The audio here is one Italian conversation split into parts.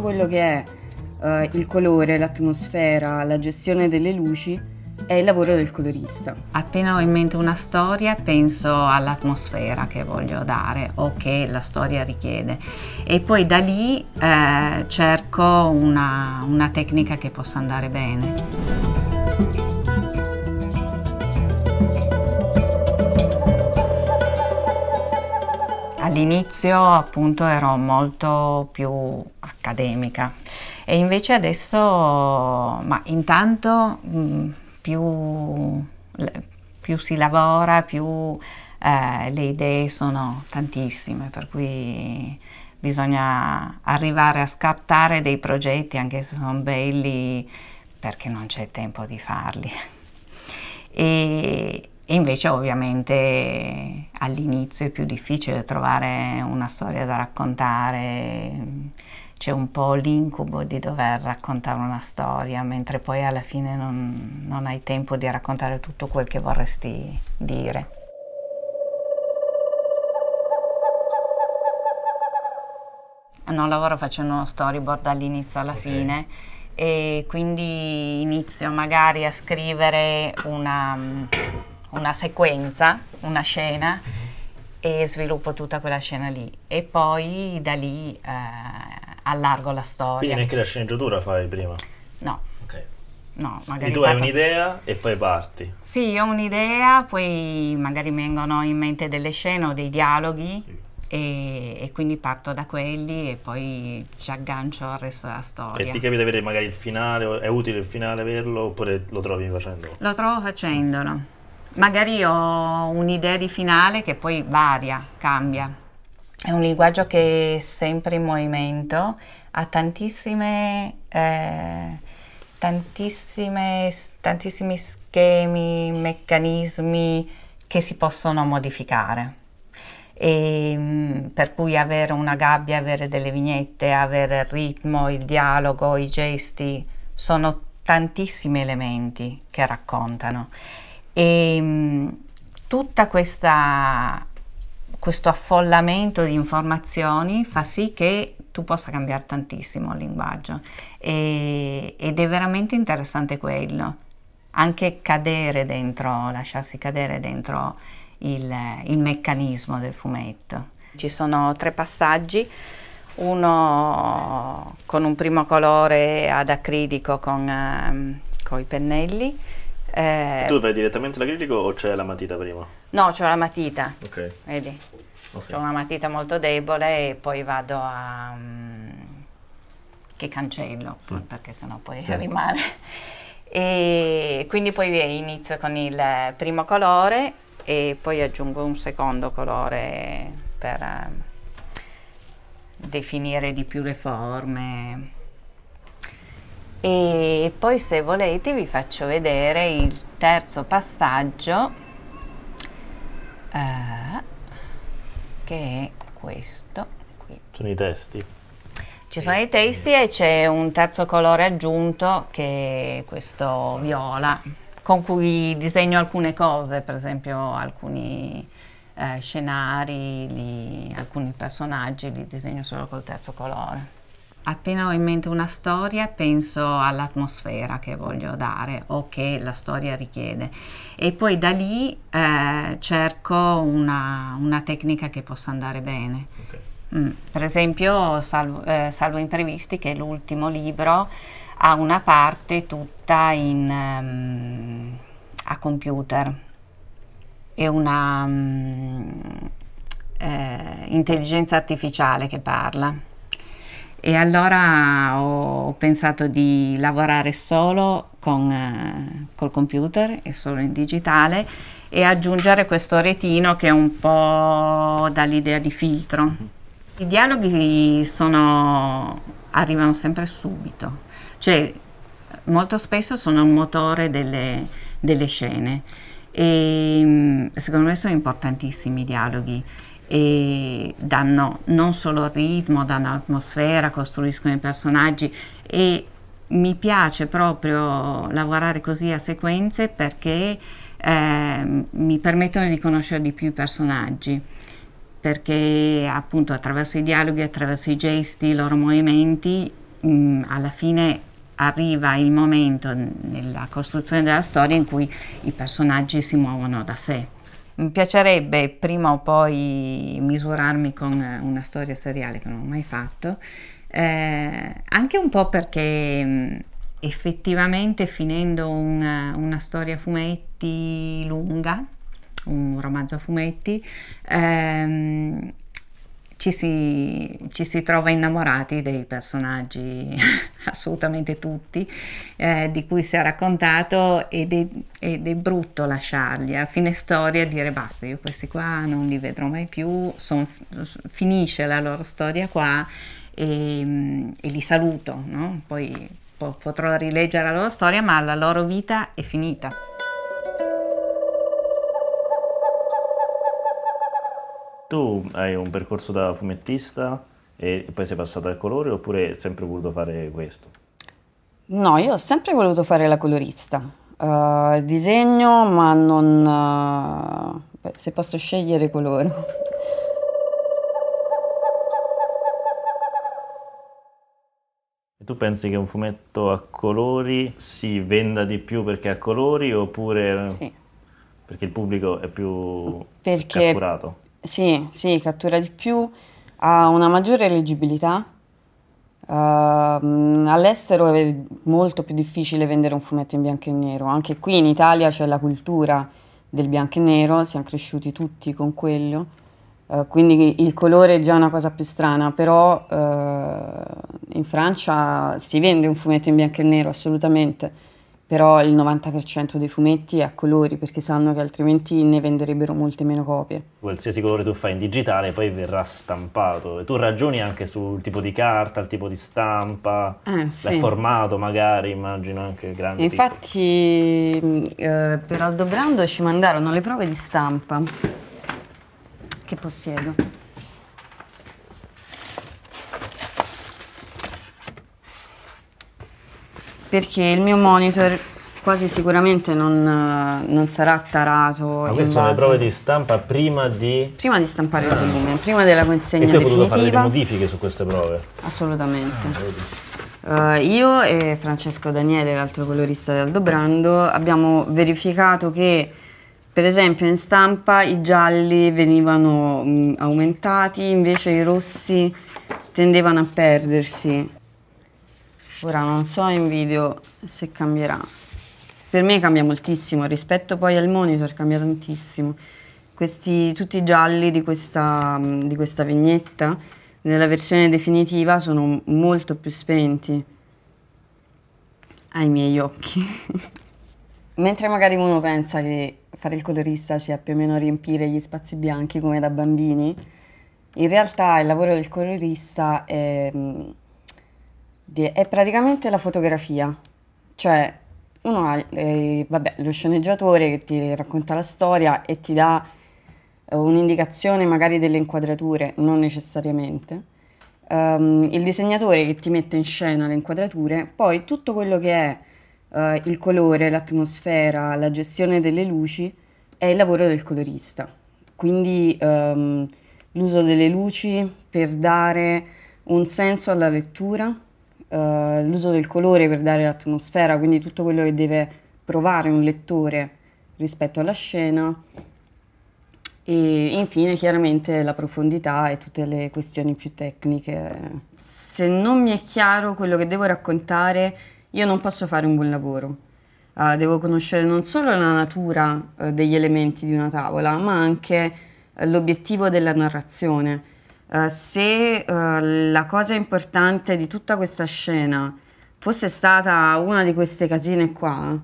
quello che è eh, il colore, l'atmosfera, la gestione delle luci è il lavoro del colorista. Appena ho in mente una storia penso all'atmosfera che voglio dare o che la storia richiede e poi da lì eh, cerco una, una tecnica che possa andare bene. All'inizio appunto ero molto più accademica e invece adesso, ma intanto mh, mm, più, più si lavora, più eh, le idee sono tantissime, per cui bisogna arrivare a scattare dei progetti anche se sono belli perché non c'è tempo di farli. E, e invece ovviamente all'inizio è più difficile trovare una storia da raccontare c'è un po' l'incubo di dover raccontare una storia, mentre poi alla fine non, non hai tempo di raccontare tutto quel che vorresti dire. non lavoro, facendo uno storyboard dall'inizio alla okay. fine e quindi inizio magari a scrivere una, una sequenza, una scena mm -hmm. e sviluppo tutta quella scena lì e poi da lì eh, allargo la storia. Quindi neanche la sceneggiatura fai prima? No. Ok. No, magari. E tu hai un'idea e poi parti? Sì, ho un'idea, poi magari mi vengono in mente delle scene o dei dialoghi. Sì. E, e, quindi parto da quelli e poi ci aggancio al resto della storia. E ti capita avere magari il finale, è utile il finale averlo oppure lo trovi facendolo? Lo trovo facendolo. Magari ho un'idea di finale che poi varia, cambia è un linguaggio che è sempre in movimento, ha tantissime, eh, tantissime, tantissimi schemi, meccanismi che si possono modificare. E, ehm, per cui avere una gabbia, avere delle vignette, avere il ritmo, il dialogo, i gesti, sono tantissimi elementi che raccontano. E, ehm, tutta questa questo affollamento di informazioni fa sì che tu possa cambiare tantissimo il linguaggio e, ed è veramente interessante quello, anche cadere dentro, lasciarsi cadere dentro il, il meccanismo del fumetto. Ci sono tre passaggi uno con un primo colore ad acrilico con, um, ehm, con i pennelli eh, tu vai direttamente all'acrilico o c'è la matita prima? No, c'è la matita. Ok. Vedi? Okay. Ho una matita molto debole e poi vado a... Um, che cancello, mm. perché sennò poi sì. Certo. rimane. E quindi poi inizio con il primo colore e poi aggiungo un secondo colore per um, definire di più le forme e poi se volete vi faccio vedere il terzo passaggio eh, che è questo qui. Sono i testi. Ci sono i testi e c'è un terzo colore aggiunto che è questo viola con cui disegno alcune cose, per esempio alcuni eh, scenari, li, alcuni personaggi li disegno solo col terzo colore appena ho in mente una storia penso all'atmosfera che voglio dare o che la storia richiede e poi da lì eh, cerco una, una, tecnica che possa andare bene. Okay. Mm. Per esempio Salvo, eh, Salvo, Imprevisti, che è l'ultimo libro, ha una parte tutta in, um, a computer e una um, eh, intelligenza artificiale che parla e allora ho, pensato di lavorare solo con, eh, col computer e solo in digitale e aggiungere questo retino che è un po' dall'idea di filtro. Mm-hmm. I dialoghi sono, arrivano sempre subito, cioè molto spesso sono il motore delle, delle scene e mm, secondo me sono importantissimi i dialoghi e danno non solo ritmo, danno atmosfera, costruiscono i personaggi e mi piace proprio lavorare così a sequenze perché eh, mi permettono di conoscere di più i personaggi perché appunto attraverso i dialoghi, attraverso i gesti, i loro movimenti, mh, alla fine arriva il momento nella costruzione della storia in cui i personaggi si muovono da sé. Mi piacerebbe prima o poi misurarmi con una storia seriale che non ho mai fatto, eh, anche un po' perché mm, effettivamente finendo una, una storia a fumetti lunga, un romanzo a fumetti, ehm, ci si, ci si trova innamorati dei personaggi, assolutamente tutti, eh, di cui si è raccontato ed è, ed è brutto lasciarli a fine storia dire basta, io questi qua non li vedrò mai più, son, finisce la loro storia qua e, mm, e li saluto, no? poi po- potrò rileggere la loro storia ma la loro vita è finita. Tu hai un percorso da fumettista e poi sei passata al colore oppure hai sempre voluto fare questo? No, io ho sempre voluto fare la colorista. Uh, disegno, ma non... Uh, se posso scegliere colore. Tu pensi che un fumetto a colori si venda di più perché a colori oppure sì. perché il pubblico è più perché, catturato? Sì, sì, cattura di più, ha una maggiore leggibilità. Ehm, all'estero è molto più difficile vendere un fumetto in bianco e nero. Anche qui in Italia c'è la cultura del bianco e nero, siamo cresciuti tutti con quello. Eh, quindi il colore è già una cosa più strana, però eh, in Francia si vende un fumetto in bianco e nero assolutamente però il 90% dei fumetti è a colori perché sanno che altrimenti ne venderebbero molte meno copie. Qualsiasi colore tu fai in digitale poi verrà stampato e tu ragioni anche sul tipo di carta, il tipo di stampa, eh, sì. il formato magari, immagino anche grande. Infatti eh, per Aldo Brando ci mandarono le prove di stampa che possiedo perché il mio monitor quasi sicuramente non, non sarà tarato. Ma queste sono le prove di stampa prima di... Prima di stampare il volume, prima della consegna e tu hai definitiva. fare delle modifiche su queste prove? Assolutamente. Uh, io e Francesco Daniele, l'altro colorista di Aldobrando, abbiamo verificato che per esempio in stampa i gialli venivano mh, mm, aumentati, invece i rossi tendevano a perdersi. Ora non so in video se cambierà. Per me cambia moltissimo, rispetto poi al monitor cambia tantissimo. Questi, tutti i gialli di questa, di questa vignetta nella versione definitiva sono molto più spenti ai miei occhi. Mentre magari uno pensa che fare il colorista sia più o meno riempire gli spazi bianchi come da bambini, in realtà il lavoro del colorista è è praticamente la fotografia, cioè uno ha eh, vabbè, lo sceneggiatore che ti racconta la storia e ti dà eh, un'indicazione magari delle inquadrature, non necessariamente, um, il disegnatore che ti mette in scena le inquadrature, poi tutto quello che è eh, il colore, l'atmosfera, la gestione delle luci è il lavoro del colorista, quindi um, l'uso delle luci per dare un senso alla lettura eh, l'uso del colore per dare l'atmosfera, quindi tutto quello che deve provare un lettore rispetto alla scena e infine chiaramente la profondità e tutte le questioni più tecniche. Se non mi è chiaro quello che devo raccontare, io non posso fare un buon lavoro. Uh, devo conoscere non solo la natura uh, degli elementi di una tavola, ma anche uh, l'obiettivo della narrazione. Eh, se uh, la cosa importante di tutta questa scena fosse stata una di queste casine qua,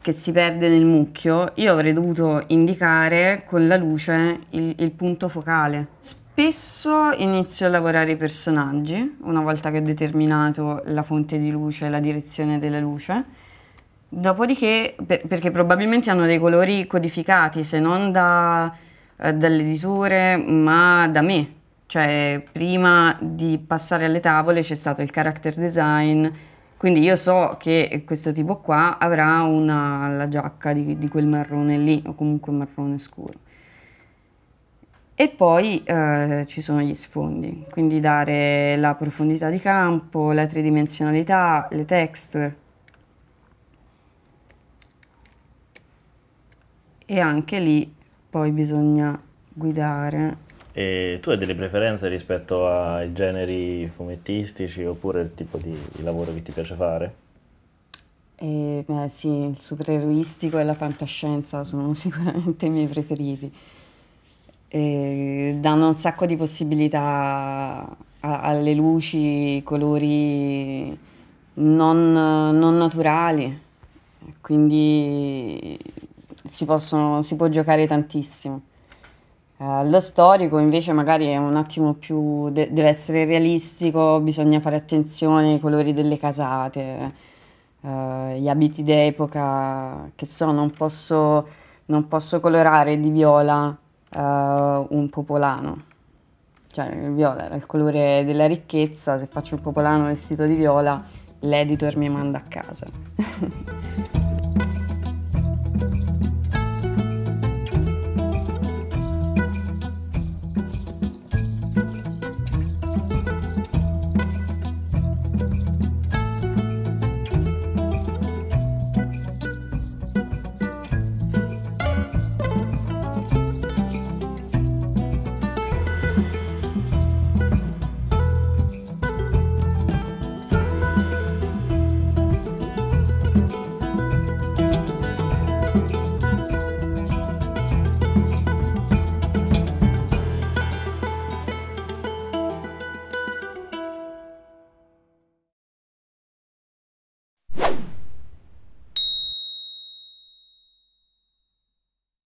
che si perde nel mucchio, io avrei dovuto indicare con la luce il, il, punto focale. Spesso inizio a lavorare i personaggi, una volta che ho determinato la fonte di luce, la direzione della luce, dopodiché, per, perché probabilmente hanno dei colori codificati, se non da, eh, dall'editore, ma da me, cioè, prima di passare alle tavole c'è stato il character design, quindi io so che questo tipo qua avrà una, la giacca di, di quel marrone lì, o comunque marrone scuro. E poi eh, ci sono gli sfondi, quindi dare la profondità di campo, la tridimensionalità, le texture. E anche lì poi bisogna guidare e tu hai delle preferenze rispetto ai generi fumettistici oppure il tipo di, di lavoro che ti piace fare? Eh, beh, sì, il supereroistico e la fantascienza sono sicuramente i miei preferiti. Eh, danno un sacco di possibilità alle luci, colori non, non naturali, quindi si, possono, si può giocare tantissimo. Eh, lo storico invece magari è un attimo più, de- deve essere realistico, bisogna fare attenzione ai colori delle casate, uh, gli abiti d'epoca, che so, non posso, non posso colorare di viola uh, un popolano, cioè il viola era il colore della ricchezza, se faccio un popolano vestito di viola l'editor mi manda a casa.